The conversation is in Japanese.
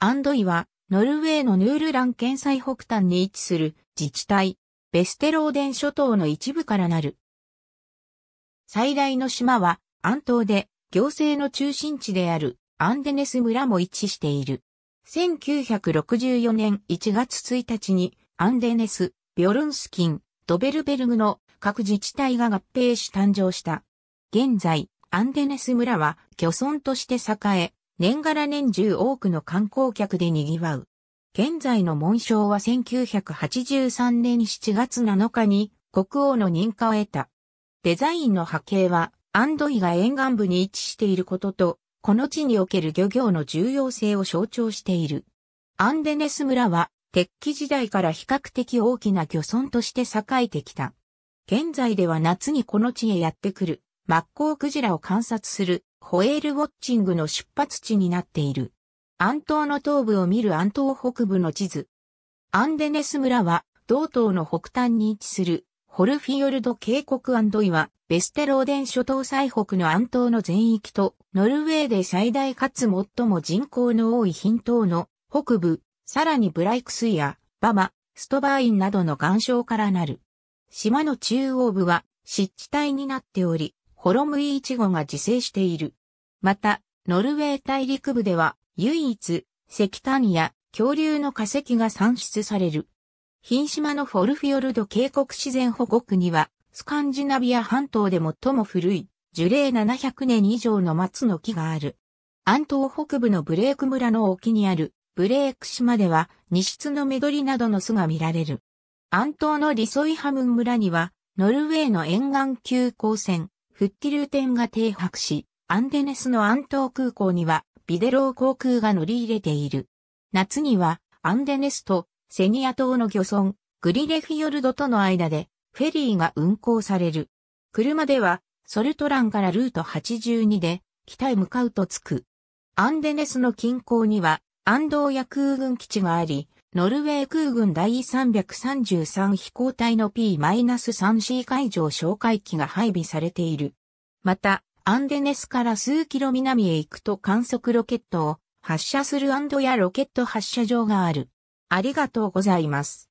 アンドイは、ノルウェーのヌールラン県最北端に位置する自治体、ベステローデン諸島の一部からなる。最大の島は、アン島で、行政の中心地であるアンデネス村も位置している。1964年1月1日に、アンデネス、ビョルンスキン、ドベルベルグの各自治体が合併し誕生した。現在、アンデネス村は、漁村として栄え、年柄年中多くの観光客で賑わう。現在の紋章は1983年7月7日に国王の認可を得た。デザインの波形はアンドイが沿岸部に位置していることと、この地における漁業の重要性を象徴している。アンデネス村は鉄器時代から比較的大きな漁村として栄えてきた。現在では夏にこの地へやってくるマッコウクジラを観察するホエールウォッチングの出発地になっている。安島の東部を見る安島北部の地図。アンデネス村は、道東の北端に位置する、ホルフィヨルド渓谷岩、ベステローデン諸島最北の安島の全域と、ノルウェーで最大かつ最も人口の多い貧島の北部、さらにブライクスやバマ、ストバーインなどの岩礁からなる。島の中央部は湿地帯になっており、コロムイイチゴが自生している。また、ノルウェー大陸部では唯一石炭や恐竜の化石が産出される。品島のフォルフィヨルド渓谷自然保護区には、スカンジナビア半島で最も古い樹齢700年以上の松の木がある。安東北部のブレーク村の沖にあるブレーク島では西室の緑などの巣が見られる。安東のリソイハムン村にはノルウェーの沿岸急行線復帰ルーテンが停泊し、アンデネスの安東空港にはビデロー航空が乗り入れている。夏にはアンデネスとセニア島の漁村、グリレフィヨルドとの間でフェリーが運航される。車ではソルトランからルート82で北へ向かうと着く。アンデネスの近郊には安藤屋空軍基地があり、ノルウェー空軍第333飛行隊の P-3C 海上哨戒機が配備されている。また、アンデネスから数キロ南へ行くと観測ロケットを発射するアンドやロケット発射場がある。ありがとうございます。